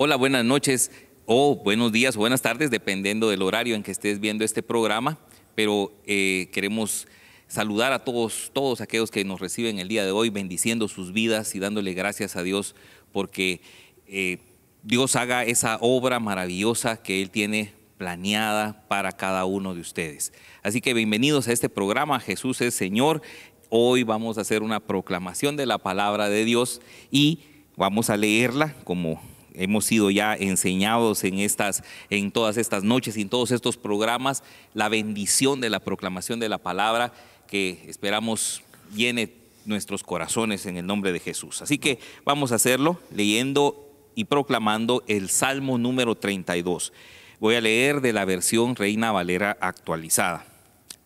Hola, buenas noches o buenos días o buenas tardes, dependiendo del horario en que estés viendo este programa, pero eh, queremos saludar a todos, todos aquellos que nos reciben el día de hoy, bendiciendo sus vidas y dándole gracias a Dios porque eh, Dios haga esa obra maravillosa que Él tiene planeada para cada uno de ustedes. Así que bienvenidos a este programa, Jesús es Señor. Hoy vamos a hacer una proclamación de la palabra de Dios y vamos a leerla como hemos sido ya enseñados en, estas, en todas estas noches y en todos estos programas, la bendición de la proclamación de la palabra que esperamos llene nuestros corazones en el nombre de Jesús. Así que vamos a hacerlo leyendo y proclamando el Salmo número 32. Voy a leer de la versión Reina Valera actualizada.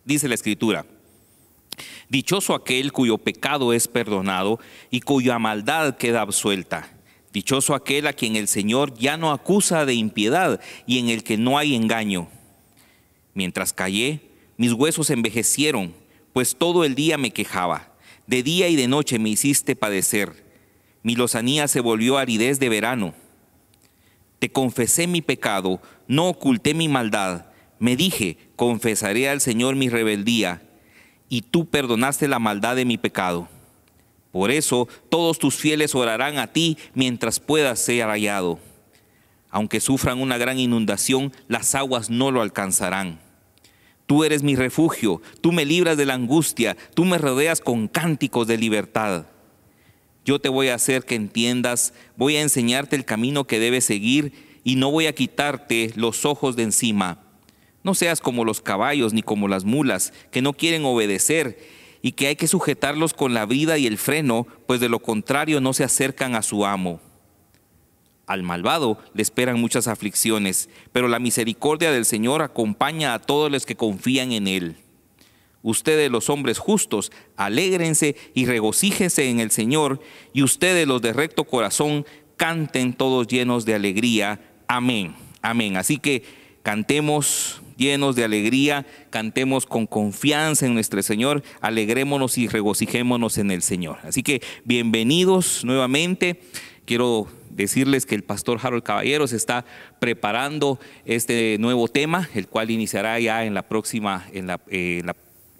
Dice la escritura, Dichoso aquel cuyo pecado es perdonado y cuya maldad queda absuelta. Dichoso aquel a quien el Señor ya no acusa de impiedad y en el que no hay engaño. Mientras callé, mis huesos envejecieron, pues todo el día me quejaba. De día y de noche me hiciste padecer. Mi lozanía se volvió aridez de verano. Te confesé mi pecado, no oculté mi maldad. Me dije, confesaré al Señor mi rebeldía, y tú perdonaste la maldad de mi pecado. Por eso todos tus fieles orarán a ti mientras puedas ser hallado. Aunque sufran una gran inundación, las aguas no lo alcanzarán. Tú eres mi refugio, tú me libras de la angustia, tú me rodeas con cánticos de libertad. Yo te voy a hacer que entiendas, voy a enseñarte el camino que debes seguir y no voy a quitarte los ojos de encima. No seas como los caballos ni como las mulas, que no quieren obedecer y que hay que sujetarlos con la vida y el freno, pues de lo contrario no se acercan a su amo. Al malvado le esperan muchas aflicciones, pero la misericordia del Señor acompaña a todos los que confían en Él. Ustedes los hombres justos, alégrense y regocíjense en el Señor, y ustedes los de recto corazón, canten todos llenos de alegría. Amén. Amén. Así que Cantemos llenos de alegría, cantemos con confianza en nuestro Señor, alegrémonos y regocijémonos en el Señor. Así que bienvenidos nuevamente. Quiero decirles que el pastor Harold Caballero se está preparando este nuevo tema, el cual iniciará ya en la próxima, en la, eh,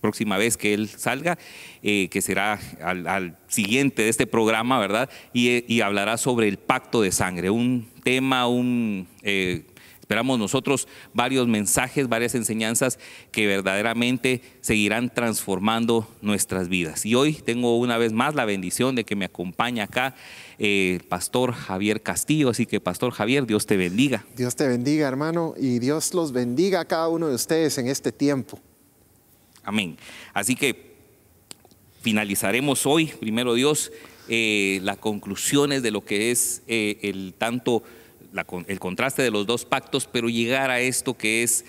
próxima vez que él salga, eh, que será al, siguiente de este programa, ¿verdad? Eh, y, hablará sobre el pacto de sangre, un tema, un... Eh, Esperamos nosotros varios mensajes, varias enseñanzas que verdaderamente seguirán transformando nuestras vidas. Y hoy tengo una vez más la bendición de que me acompaña acá el eh, Pastor Javier Castillo. Así que Pastor Javier, Dios te bendiga. Dios te bendiga hermano y Dios los bendiga a cada uno de ustedes en este tiempo. Amén. Así que finalizaremos hoy, primero Dios, eh, las conclusiones de lo que es eh, el tanto el contraste de los dos pactos, pero llegar a esto que es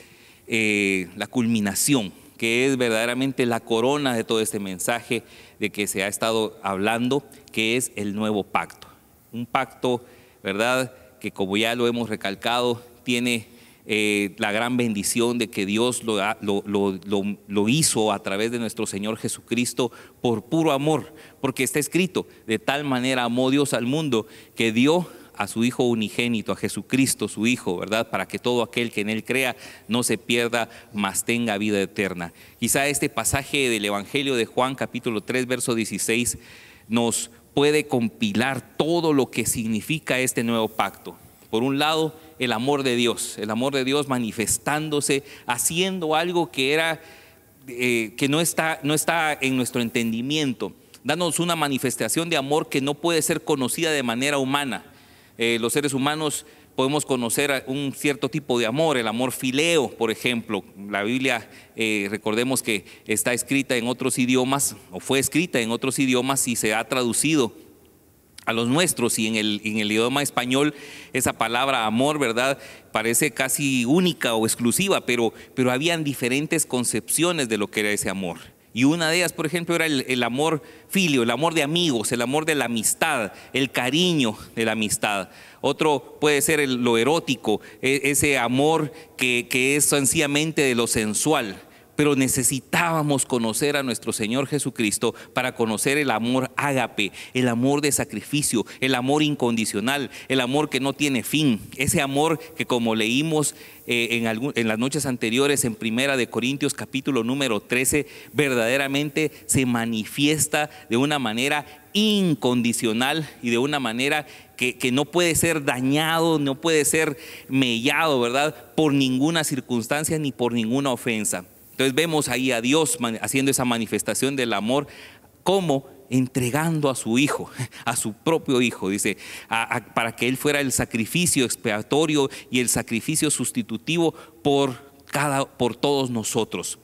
eh, la culminación, que es verdaderamente la corona de todo este mensaje de que se ha estado hablando, que es el nuevo pacto. Un pacto, ¿verdad?, que como ya lo hemos recalcado, tiene eh, la gran bendición de que Dios lo, lo, hizo a través de nuestro Señor Jesucristo por puro amor, porque está escrito, de tal manera amó Dios al mundo que dio a su Hijo unigénito, a Jesucristo su Hijo, ¿verdad? Para que todo aquel que en Él crea no se pierda, mas tenga vida eterna. Quizá este pasaje del Evangelio de Juan capítulo 3, verso 16 nos puede compilar todo lo que significa este nuevo pacto. Por un lado, el amor de Dios, el amor de Dios manifestándose, haciendo algo que era eh, que no está, no está en nuestro entendimiento. Danos una manifestación de amor que no puede ser conocida de manera humana. Eh, los seres humanos podemos conocer un cierto tipo de amor, el amor fileo, por ejemplo. La Biblia, eh, recordemos que está escrita en otros idiomas, o fue escrita en otros idiomas y se ha traducido a los nuestros y en el, en el, idioma español esa palabra amor, ¿verdad? Parece casi única o exclusiva, pero, pero habían diferentes concepciones de lo que era ese amor. Y una de ellas, por ejemplo, era el, amor filio, el amor de amigos, el amor de la amistad, el cariño de la amistad. Otro puede ser el, lo erótico, e, ese amor que, que es sencillamente de lo sensual pero necesitábamos conocer a nuestro Señor Jesucristo para conocer el amor ágape, el amor de sacrificio, el amor incondicional, el amor que no tiene fin, ese amor que como leímos eh, en, las noches anteriores en Primera de Corintios capítulo número 13, verdaderamente se manifiesta de una manera incondicional y de una manera que, que, no puede ser dañado, no puede ser mellado, ¿verdad? Por ninguna circunstancia ni por ninguna ofensa. Entonces vemos ahí a Dios haciendo esa manifestación del amor como entregando a su hijo, a su propio hijo, dice, para que él fuera el sacrificio expiatorio y el sacrificio sustitutivo por cada, por todos nosotros.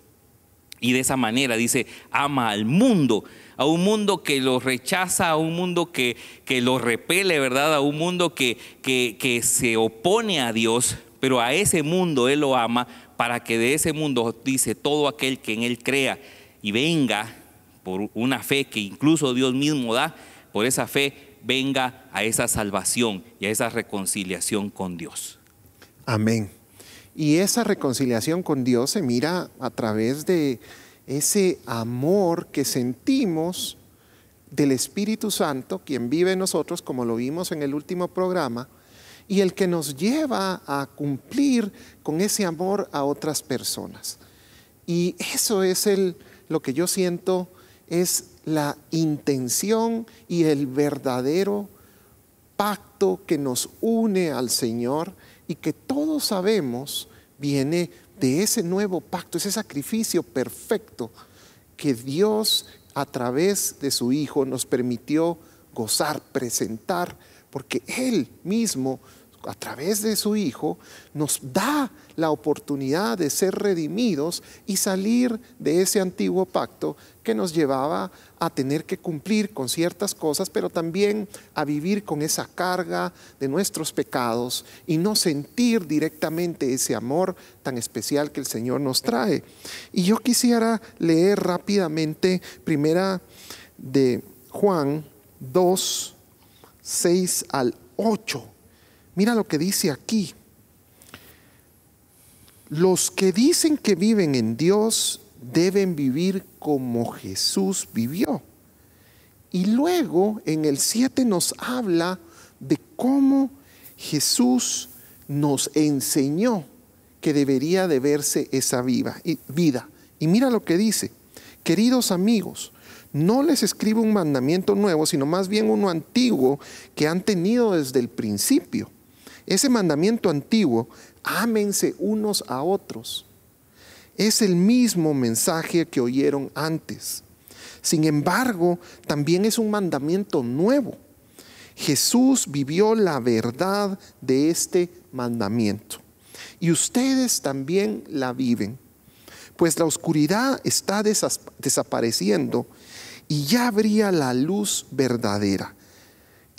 Y de esa manera, dice, ama al mundo, a un mundo que lo rechaza, a un mundo que, que lo repele, ¿verdad? A un mundo que, que, que se opone a Dios, pero a ese mundo Él lo ama para que de ese mundo, dice, todo aquel que en Él crea y venga por una fe que incluso Dios mismo da, por esa fe venga a esa salvación y a esa reconciliación con Dios. Amén. Y esa reconciliación con Dios se mira a través de ese amor que sentimos del Espíritu Santo, quien vive en nosotros, como lo vimos en el último programa, y el que nos lleva a cumplir con ese amor a otras personas. Y eso es el, lo que yo siento, es la intención y el verdadero pacto que nos une al Señor y que todos sabemos viene de ese nuevo pacto, ese sacrificio perfecto que Dios a través de su Hijo nos permitió gozar, presentar, porque Él mismo a través de su Hijo, nos da la oportunidad de ser redimidos y salir de ese antiguo pacto que nos llevaba a tener que cumplir con ciertas cosas, pero también a vivir con esa carga de nuestros pecados y no sentir directamente ese amor tan especial que el Señor nos trae. Y yo quisiera leer rápidamente primera de Juan 2, 6 al 8. Mira lo que dice aquí. Los que dicen que viven en Dios deben vivir como Jesús vivió. Y luego en el 7 nos habla de cómo Jesús nos enseñó que debería de verse esa vida. Y mira lo que dice, queridos amigos, no les escribo un mandamiento nuevo, sino más bien uno antiguo que han tenido desde el principio. Ese mandamiento antiguo, ámense unos a otros, es el mismo mensaje que oyeron antes. Sin embargo, también es un mandamiento nuevo. Jesús vivió la verdad de este mandamiento. Y ustedes también la viven, pues la oscuridad está desapareciendo y ya habría la luz verdadera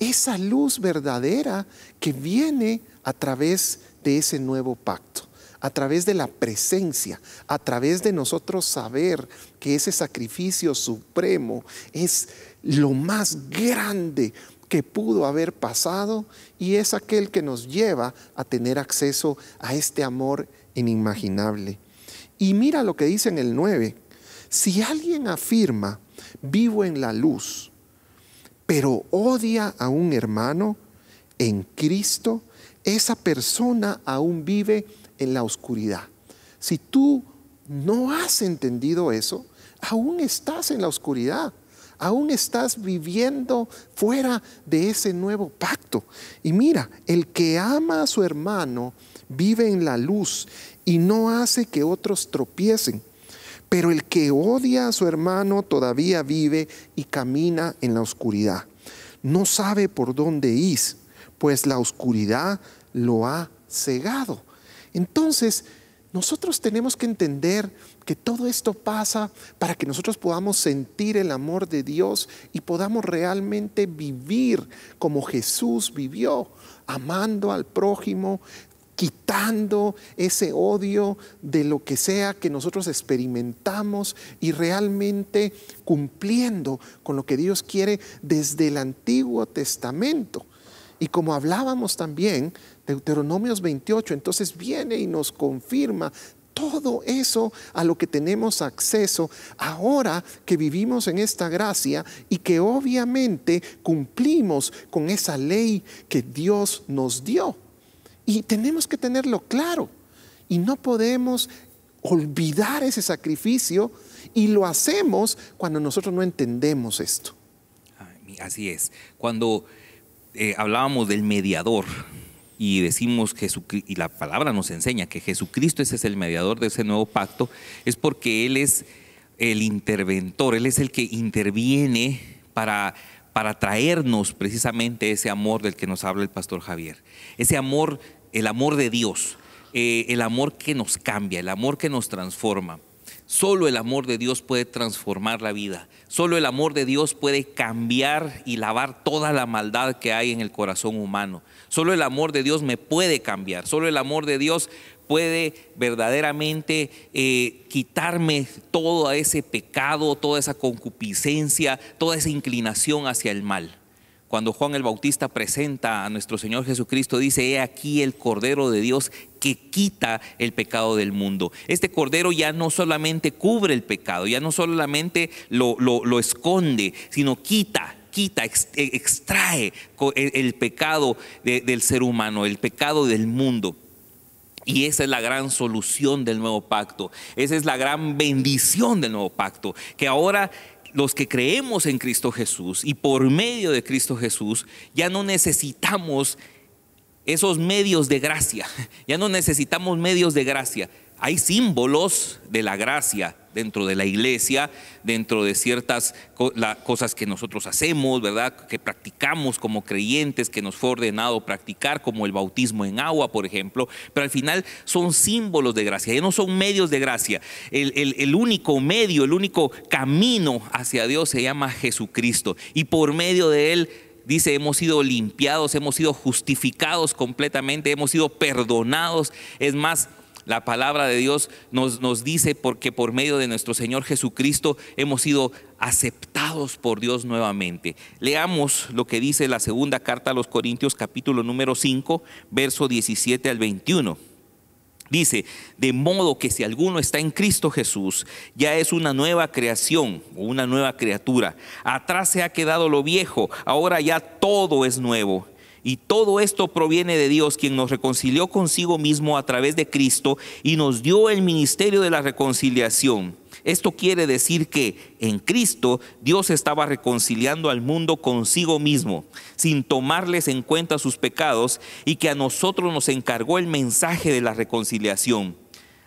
esa luz verdadera que viene a través de ese nuevo pacto, a través de la presencia, a través de nosotros saber que ese sacrificio supremo es lo más grande que pudo haber pasado y es aquel que nos lleva a tener acceso a este amor inimaginable. Y mira lo que dice en el 9. Si alguien afirma, vivo en la luz, pero odia a un hermano en Cristo, esa persona aún vive en la oscuridad. Si tú no has entendido eso, aún estás en la oscuridad, aún estás viviendo fuera de ese nuevo pacto. Y mira, el que ama a su hermano vive en la luz y no hace que otros tropiecen. Pero el que odia a su hermano todavía vive y camina en la oscuridad. No sabe por dónde ir, pues la oscuridad lo ha cegado. Entonces, nosotros tenemos que entender que todo esto pasa para que nosotros podamos sentir el amor de Dios y podamos realmente vivir como Jesús vivió, amando al prójimo, quitando ese odio de lo que sea que nosotros experimentamos y realmente cumpliendo con lo que Dios quiere desde el Antiguo Testamento. Y como hablábamos también, Deuteronomios 28, entonces viene y nos confirma todo eso a lo que tenemos acceso ahora que vivimos en esta gracia y que obviamente cumplimos con esa ley que Dios nos dio. Y tenemos que tenerlo claro. Y no podemos olvidar ese sacrificio y lo hacemos cuando nosotros no entendemos esto. Así es. Cuando eh, hablábamos del mediador y decimos y la palabra nos enseña que Jesucristo ese es el mediador de ese nuevo pacto, es porque Él es el interventor, Él es el que interviene para, para traernos precisamente ese amor del que nos habla el pastor Javier. Ese amor el amor de Dios, eh, el amor que nos cambia, el amor que nos transforma. Solo el amor de Dios puede transformar la vida. Solo el amor de Dios puede cambiar y lavar toda la maldad que hay en el corazón humano. Solo el amor de Dios me puede cambiar. Solo el amor de Dios puede verdaderamente eh, quitarme todo ese pecado, toda esa concupiscencia, toda esa inclinación hacia el mal cuando Juan el Bautista presenta a nuestro Señor Jesucristo, dice, he aquí el Cordero de Dios que quita el pecado del mundo. Este cordero ya no solamente cubre el pecado, ya no solamente lo, esconde, sino quita quita, e, extrae e, el pecado del ser humano, el pecado del mundo. Y esa es la gran solución del nuevo pacto, esa es la gran bendición del nuevo pacto, que ahora los que creemos en Cristo Jesús y por medio de Cristo Jesús, ya no necesitamos esos medios de gracia, ya no necesitamos medios de gracia, hay símbolos de la gracia dentro de la iglesia, dentro de ciertas cosas que nosotros hacemos, ¿verdad? Que practicamos como creyentes, que nos fue ordenado practicar, como el bautismo en agua, por ejemplo, pero al final son símbolos de gracia, y no son medios de gracia. El, el único medio, el único camino hacia Dios se llama Jesucristo y por medio de él dice, hemos sido limpiados, hemos sido justificados completamente, hemos sido perdonados. Es más, la palabra de Dios nos, dice porque por medio de nuestro Señor Jesucristo hemos sido aceptados por Dios nuevamente. Leamos lo que dice la segunda carta a los Corintios capítulo número 5, verso 17 al 21. Dice, de modo que si alguno está en Cristo Jesús, ya es una nueva creación o una nueva criatura. Atrás se ha quedado lo viejo, ahora ya todo es nuevo. Y todo esto proviene de Dios, quien nos reconcilió consigo mismo a través de Cristo y nos dio el ministerio de la reconciliación. Esto quiere decir que en Cristo Dios estaba reconciliando al mundo consigo mismo, sin tomarles en cuenta sus pecados, y que a nosotros nos encargó el mensaje de la reconciliación.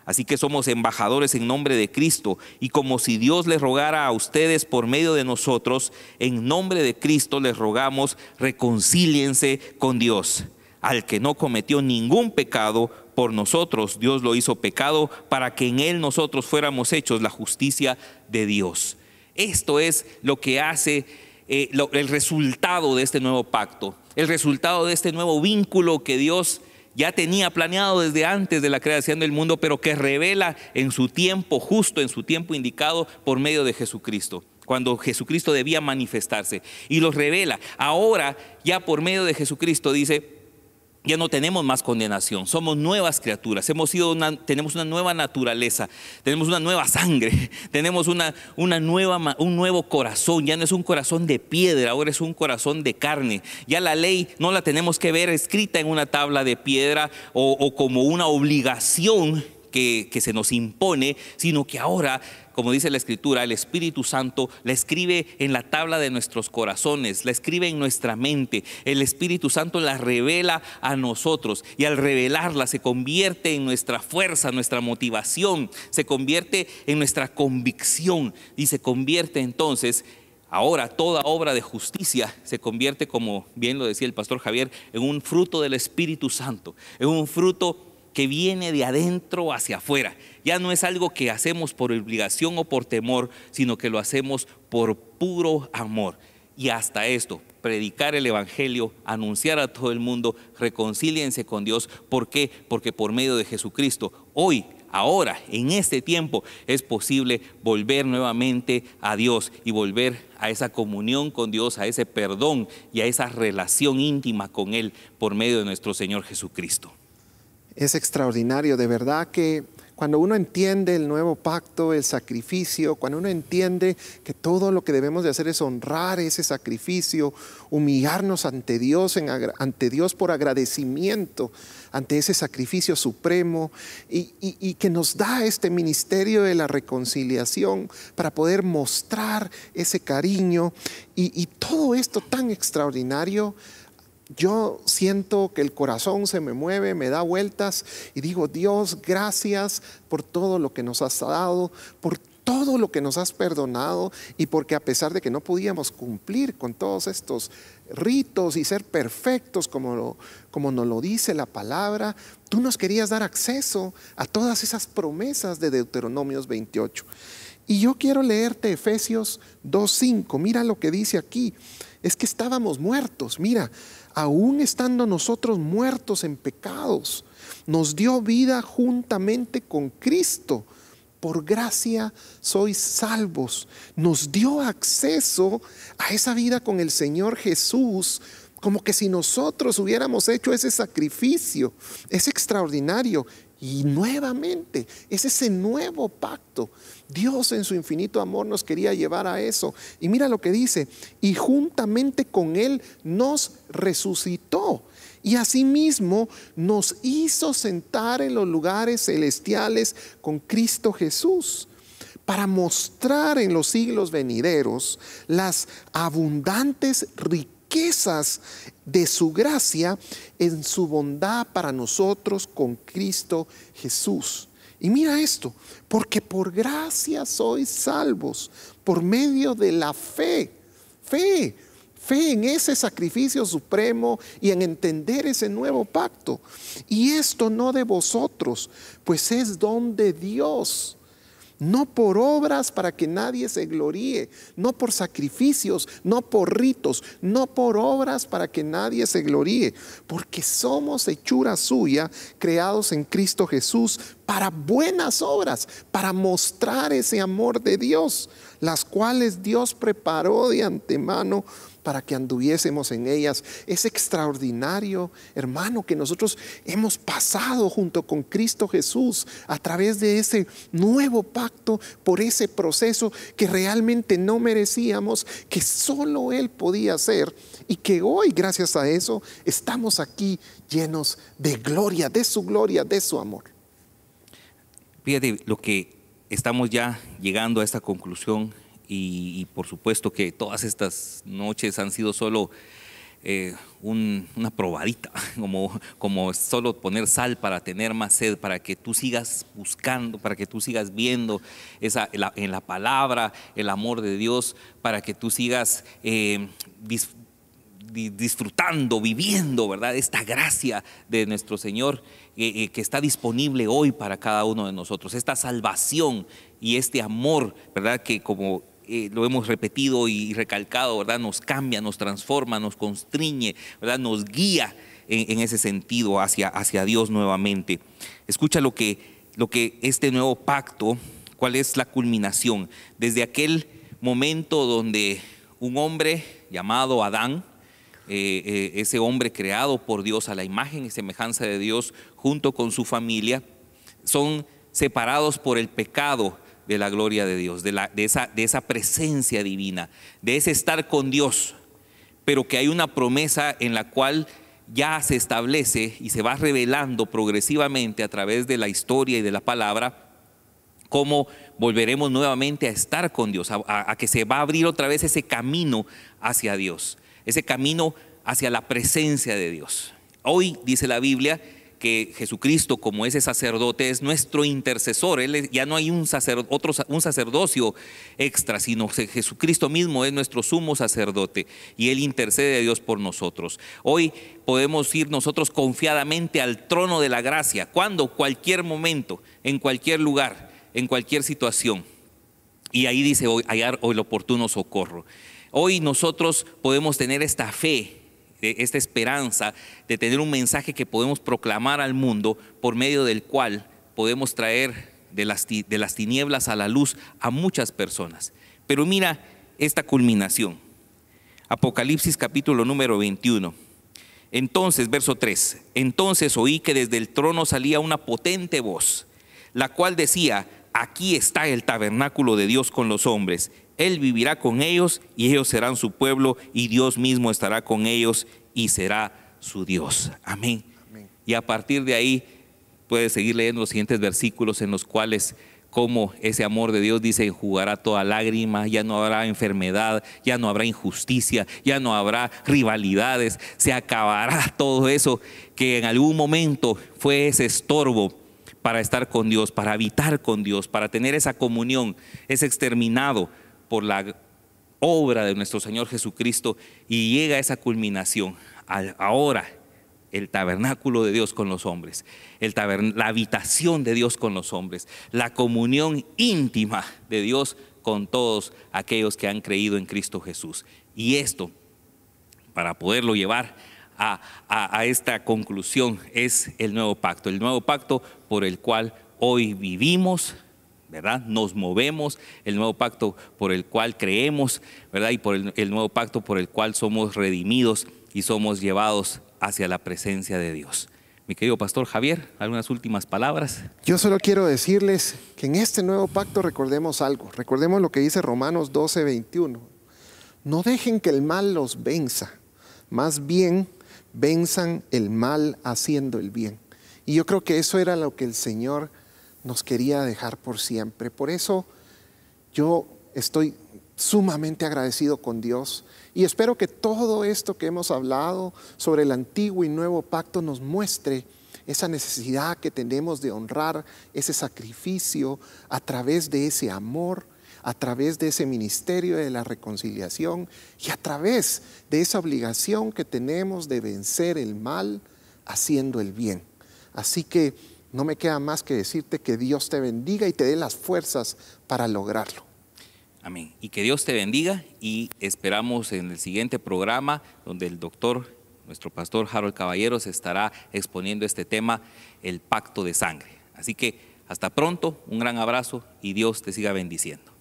Así que somos embajadores en nombre de Cristo y como si Dios les rogara a ustedes por medio de nosotros, en nombre de Cristo les rogamos, reconcíliense con Dios. Al que no cometió ningún pecado por nosotros, Dios lo hizo pecado para que en él nosotros fuéramos hechos la justicia de Dios. Esto es lo que hace eh, el resultado de este nuevo pacto, el resultado de este nuevo vínculo que Dios ya tenía planeado desde antes de la creación del mundo, pero que revela en su tiempo justo, en su tiempo indicado, por medio de Jesucristo, cuando Jesucristo debía manifestarse. Y los revela. Ahora, ya por medio de Jesucristo, dice, ya no tenemos más condenación, somos nuevas criaturas, hemos sido tenemos una nueva naturaleza, tenemos una nueva sangre, tenemos una, una nueva, un nuevo corazón, ya no es un corazón de piedra, ahora es un corazón de carne. Ya la ley no la tenemos que ver escrita en una tabla de piedra o, como una obligación que, que se nos impone, sino que ahora como dice la Escritura, el Espíritu Santo la escribe en la tabla de nuestros corazones, la escribe en nuestra mente. El Espíritu Santo la revela a nosotros y al revelarla se convierte en nuestra fuerza, nuestra motivación, se convierte en nuestra convicción y se convierte entonces Ahora toda obra de justicia se convierte, como bien lo decía el pastor Javier, en un fruto del Espíritu Santo, en un fruto que viene de adentro hacia afuera. Ya no es algo que hacemos por obligación o por temor, sino que lo hacemos por puro amor. Y hasta esto, predicar el Evangelio, anunciar a todo el mundo, reconcíliense con Dios. ¿Por qué? Porque por medio de Jesucristo, hoy ahora, en este tiempo, es posible volver nuevamente a Dios y volver a esa comunión con Dios, a ese perdón y a esa relación íntima con Él por medio de nuestro Señor Jesucristo es extraordinario. De verdad que cuando uno entiende el nuevo pacto, el sacrificio, cuando uno entiende que todo lo que debemos de hacer es honrar ese sacrificio, humillarnos ante Dios, ante Dios por agradecimiento, ante ese sacrificio supremo y, que nos da este ministerio de la reconciliación para poder mostrar ese cariño y, y todo esto tan extraordinario yo siento que el corazón se me mueve, me da vueltas y digo, Dios, gracias por todo lo que nos has dado, por todo lo que nos has perdonado y porque a pesar de que no podíamos cumplir con todos estos ritos y ser perfectos como, como nos lo dice la palabra, tú nos querías dar acceso a todas esas promesas de Deuteronomios 28. Y yo quiero leerte Efesios 2.5, mira lo que dice aquí, es que estábamos muertos, mira, aún estando nosotros muertos en pecados, nos dio vida juntamente con Cristo. Por gracia sois salvos. Nos dio acceso a esa vida con el Señor Jesús, como que si nosotros hubiéramos hecho ese sacrificio. Es extraordinario y nuevamente, es ese nuevo pacto. Dios en su infinito amor nos quería llevar a eso. Y mira lo que dice, y juntamente con Él nos resucitó. Y asimismo nos hizo sentar en los lugares celestiales con Cristo Jesús para mostrar en los siglos venideros las abundantes riquezas de su gracia en su bondad para nosotros con Cristo Jesús. Y mira esto, porque por gracia sois salvos, por medio de la fe, fe, fe en ese sacrificio supremo y en entender ese nuevo pacto. Y esto no de vosotros, pues es don de Dios no por obras para que nadie se gloríe, no por sacrificios, no por ritos, no por obras para que nadie se gloríe, porque somos hechura suya, creados en Cristo Jesús para buenas obras, para mostrar ese amor de Dios, las cuales Dios preparó de antemano para que anduviésemos en ellas. Es extraordinario, hermano, que nosotros hemos pasado junto con Cristo Jesús a través de ese nuevo pacto, por ese proceso que realmente no merecíamos, que solo Él podía hacer y que hoy, gracias a eso, estamos aquí llenos de gloria, de su gloria, de su amor. Fíjate, lo que estamos ya llegando a esta conclusión y, por supuesto que todas estas noches han sido solo eh, una probadita, como, como solo poner sal para tener más sed, para que tú sigas buscando, para que tú sigas viendo esa, en, la, palabra el amor de Dios, para que tú sigas eh, disfrutando disfrutando, viviendo, ¿verdad? Esta gracia de nuestro Señor eh, eh, que está disponible hoy para cada uno de nosotros, esta salvación y este amor, ¿verdad? Que como eh, lo hemos repetido y recalcado, ¿verdad? Nos cambia, nos transforma, nos constriñe, ¿verdad? Nos guía en, en ese sentido hacia, hacia Dios nuevamente. Escucha lo que, lo que este nuevo pacto, cuál es la culminación. Desde aquel momento donde un hombre llamado Adán, eh, eh, ese hombre creado por Dios a la imagen y semejanza de Dios junto con su familia, son separados por el pecado de la gloria de Dios, de, esa, presencia divina, de ese estar con Dios, pero que hay una promesa en la cual ya se establece y se va revelando progresivamente a través de la historia y de la palabra cómo volveremos nuevamente a estar con Dios, a, que se va a abrir otra vez ese camino hacia Dios ese camino hacia la presencia de Dios. Hoy dice la Biblia que Jesucristo como ese sacerdote es nuestro intercesor, ya no hay un, otro, un sacerdocio extra, sino que Jesucristo mismo es nuestro sumo sacerdote y Él intercede a Dios por nosotros. Hoy podemos ir nosotros confiadamente al trono de la gracia, cuando, cualquier momento, en cualquier lugar, en cualquier situación. Y ahí dice hoy, hallar hoy el oportuno socorro. Hoy nosotros podemos tener esta fe, esta esperanza de tener un mensaje que podemos proclamar al mundo por medio del cual podemos traer de las, de las tinieblas a la luz a muchas personas. Pero mira esta culminación. Apocalipsis capítulo número 21. Entonces, verso 3, entonces oí que desde el trono salía una potente voz, la cual decía, aquí está el tabernáculo de Dios con los hombres, él vivirá con ellos y ellos serán su pueblo y Dios mismo estará con ellos y será su Dios. Amén. Y a partir de ahí puede seguir leyendo los siguientes versículos en los cuales como ese amor de Dios dice, enjugará toda lágrima, ya no habrá enfermedad, ya no habrá injusticia, ya no habrá rivalidades, se acabará todo eso que en algún momento fue ese estorbo para estar con Dios, para habitar con Dios, para tener esa comunión, es exterminado por la obra de nuestro Señor Jesucristo y llega a esa culminación. Ahora, el tabernáculo de Dios con los hombres, el la habitación de Dios con los hombres, la comunión íntima de Dios con todos aquellos que han creído en Cristo Jesús. Y esto, para poderlo llevar a, a esta conclusión, es el nuevo pacto, el nuevo pacto por el cual hoy vivimos, ¿verdad? Nos movemos, el nuevo pacto por el cual creemos, ¿verdad? Y por el, nuevo pacto por el cual somos redimidos y somos llevados hacia la presencia de Dios. Mi querido pastor Javier, algunas últimas palabras. Yo solo quiero decirles que en este nuevo pacto recordemos algo, recordemos lo que dice Romanos 12, 21. No dejen que el mal los venza, más bien venzan el mal haciendo el bien. Y yo creo que eso era lo que el Señor nos quería dejar por siempre. Por eso yo estoy sumamente agradecido con Dios y espero que todo esto que hemos hablado sobre el antiguo y nuevo pacto nos muestre esa necesidad que tenemos de honrar ese sacrificio a través de ese amor, a través de ese ministerio de la reconciliación y a través de esa obligación que tenemos de vencer el mal haciendo el bien. Así que no me queda más que decirte que Dios te bendiga y te dé las fuerzas para lograrlo. Amén. Y que Dios te bendiga y esperamos en el siguiente programa donde el doctor, nuestro pastor Harold Caballero, se estará exponiendo este tema, el pacto de sangre. Así que hasta pronto, un gran abrazo y Dios te siga bendiciendo.